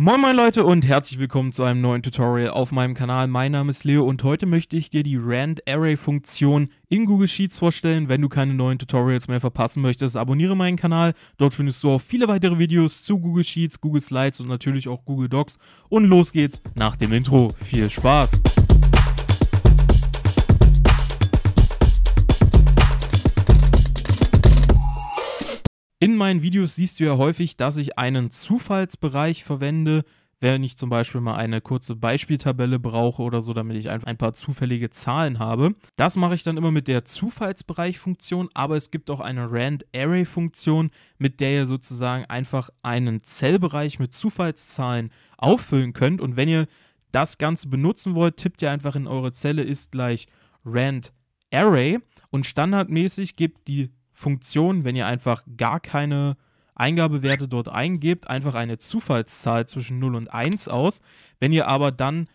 Moin moin Leute und herzlich willkommen zu einem neuen Tutorial auf meinem Kanal. Mein Name ist Leo und heute möchte ich dir die Rand Array Funktion in Google Sheets vorstellen. Wenn du keine neuen Tutorials mehr verpassen möchtest, abonniere meinen Kanal. Dort findest du auch viele weitere Videos zu Google Sheets, Google Slides und natürlich auch Google Docs. Und los geht's nach dem Intro. Viel Spaß! In meinen Videos siehst du ja häufig, dass ich einen Zufallsbereich verwende, wenn ich zum Beispiel mal eine kurze Beispieltabelle brauche oder so, damit ich einfach ein paar zufällige Zahlen habe. Das mache ich dann immer mit der Zufallsbereich-Funktion, aber es gibt auch eine Rand-Array-Funktion, mit der ihr sozusagen einfach einen Zellbereich mit Zufallszahlen auffüllen könnt. Und wenn ihr das Ganze benutzen wollt, tippt ihr einfach in eure Zelle ist gleich Rand Array und standardmäßig gibt die Funktion, wenn ihr einfach gar keine Eingabewerte dort eingebt, einfach eine Zufallszahl zwischen 0 und 1 aus. Wenn ihr aber dann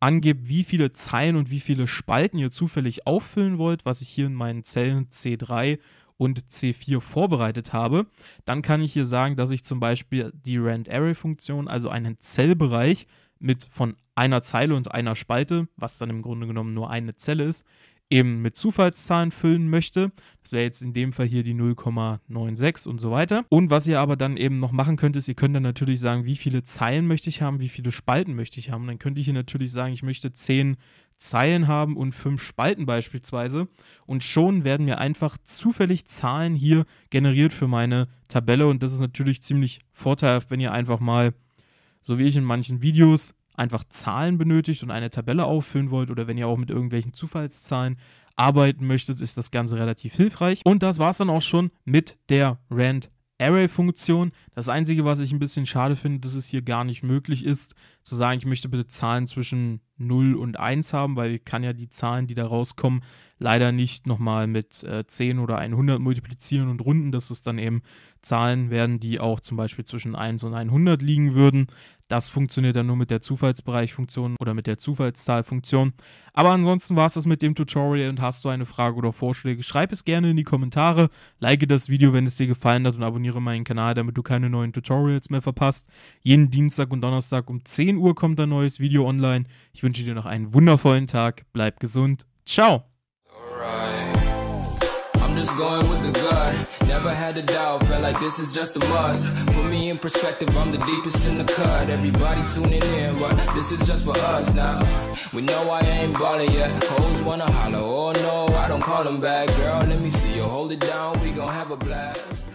angebt, wie viele Zeilen und wie viele Spalten ihr zufällig auffüllen wollt, was ich hier in meinen Zellen C3 und C4 vorbereitet habe, dann kann ich hier sagen, dass ich zum Beispiel die randarray Funktion, also einen Zellbereich mit von einer Zeile und einer Spalte, was dann im Grunde genommen nur eine Zelle ist, eben mit Zufallszahlen füllen möchte. Das wäre jetzt in dem Fall hier die 0,96 und so weiter. Und was ihr aber dann eben noch machen könnt, ist, ihr könnt dann natürlich sagen, wie viele Zeilen möchte ich haben, wie viele Spalten möchte ich haben. Und dann könnte ich hier natürlich sagen, ich möchte 10 Zeilen haben und 5 Spalten beispielsweise. Und schon werden mir einfach zufällig Zahlen hier generiert für meine Tabelle. Und das ist natürlich ziemlich vorteilhaft, wenn ihr einfach mal, so wie ich in manchen Videos, einfach Zahlen benötigt und eine Tabelle auffüllen wollt oder wenn ihr auch mit irgendwelchen Zufallszahlen arbeiten möchtet, ist das Ganze relativ hilfreich. Und das war es dann auch schon mit der Rand Array-Funktion. Das Einzige, was ich ein bisschen schade finde, dass es hier gar nicht möglich ist, zu sagen, ich möchte bitte Zahlen zwischen 0 und 1 haben, weil ich kann ja die Zahlen, die da rauskommen, leider nicht nochmal mit äh, 10 oder 100 multiplizieren und runden, dass es dann eben Zahlen werden, die auch zum Beispiel zwischen 1 und 100 liegen würden. Das funktioniert dann nur mit der Zufallsbereichfunktion oder mit der Zufallszahlfunktion. Aber ansonsten war es das mit dem Tutorial und hast du eine Frage oder Vorschläge, schreib es gerne in die Kommentare, like das Video, wenn es dir gefallen hat und abonniere meinen Kanal, damit du keine neuen Tutorials mehr verpasst. Jeden Dienstag und Donnerstag um 10 Uhr Uhr kommt ein neues Video online. Ich wünsche dir noch einen wundervollen Tag. Bleib gesund. Ciao. just going with the gut. Never had a doubt, felt like this is just a must. Put me in perspective, I'm the deepest in the cut. Everybody tuning in, but this is just for us now. We know I ain't ballin' yet. Hoes wanna holler, oh no, I don't call them back. Girl, let me see you hold it down, we gon' have a blast.